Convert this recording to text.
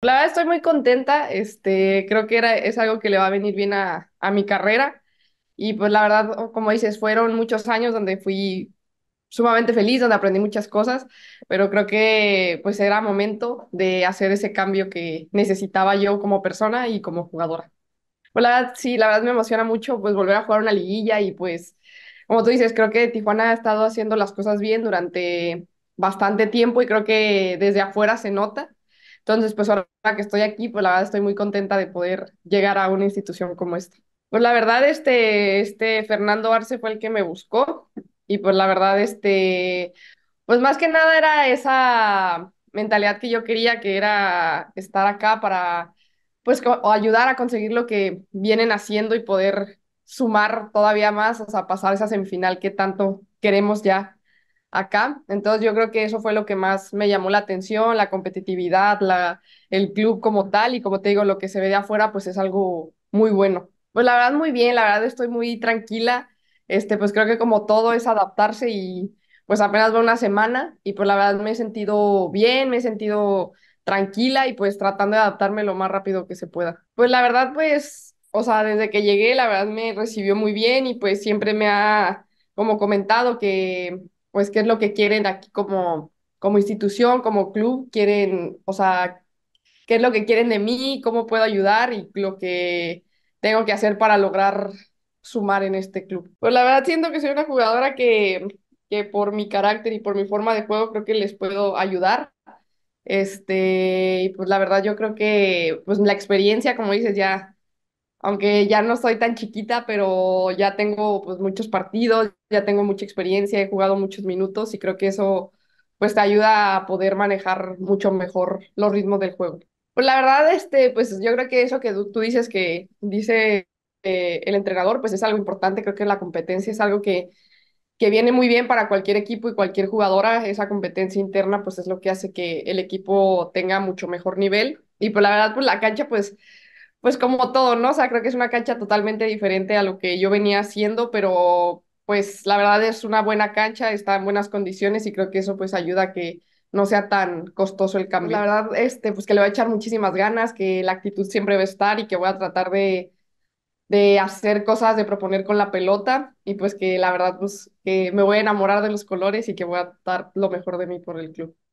La verdad estoy muy contenta, este, creo que era, es algo que le va a venir bien a, mi carrera y pues la verdad, como dices, fueron muchos años donde fui sumamente feliz, donde aprendí muchas cosas, pero creo que pues era momento de hacer ese cambio que necesitaba yo como persona y como jugadora. Pues la verdad, sí, la verdad me emociona mucho pues volver a jugar una liguilla y pues como tú dices, creo que Tijuana ha estado haciendo las cosas bien durante bastante tiempo y creo que desde afuera se nota entonces, pues ahora que estoy aquí, pues la verdad estoy muy contenta de poder llegar a una institución como esta. Pues la verdad, este, este Fernando Arce fue el que me buscó y pues la verdad, este, pues más que nada era esa mentalidad que yo quería, que era estar acá para, pues, ayudar a conseguir lo que vienen haciendo y poder sumar todavía más, o sea, pasar esa semifinal que tanto queremos ya acá. Entonces yo creo que eso fue lo que más me llamó la atención, la competitividad, la, el club como tal y como te digo, lo que se ve de afuera pues es algo muy bueno. Pues la verdad muy bien, la verdad estoy muy tranquila, este pues creo que como todo es adaptarse y pues apenas va una semana y pues la verdad me he sentido bien, me he sentido tranquila y pues tratando de adaptarme lo más rápido que se pueda. Pues la verdad pues, o sea, desde que llegué la verdad me recibió muy bien y pues siempre me ha como comentado que pues qué es lo que quieren aquí como, como institución, como club, quieren, o sea, qué es lo que quieren de mí, cómo puedo ayudar y lo que tengo que hacer para lograr sumar en este club. Pues la verdad siento que soy una jugadora que, que por mi carácter y por mi forma de juego creo que les puedo ayudar. Este, y pues la verdad yo creo que pues la experiencia, como dices, ya aunque ya no soy tan chiquita, pero ya tengo pues muchos partidos, ya tengo mucha experiencia, he jugado muchos minutos y creo que eso pues te ayuda a poder manejar mucho mejor los ritmos del juego. Pues la verdad, este, pues yo creo que eso que tú dices que dice eh, el entrenador, pues es algo importante, creo que la competencia es algo que, que viene muy bien para cualquier equipo y cualquier jugadora, esa competencia interna pues es lo que hace que el equipo tenga mucho mejor nivel y pues la verdad, pues la cancha pues pues como todo, ¿no? O sea, creo que es una cancha totalmente diferente a lo que yo venía haciendo, pero pues la verdad es una buena cancha, está en buenas condiciones y creo que eso pues ayuda a que no sea tan costoso el cambio. La verdad, este, pues que le voy a echar muchísimas ganas, que la actitud siempre va a estar y que voy a tratar de, de hacer cosas, de proponer con la pelota y pues que la verdad, pues que me voy a enamorar de los colores y que voy a dar lo mejor de mí por el club.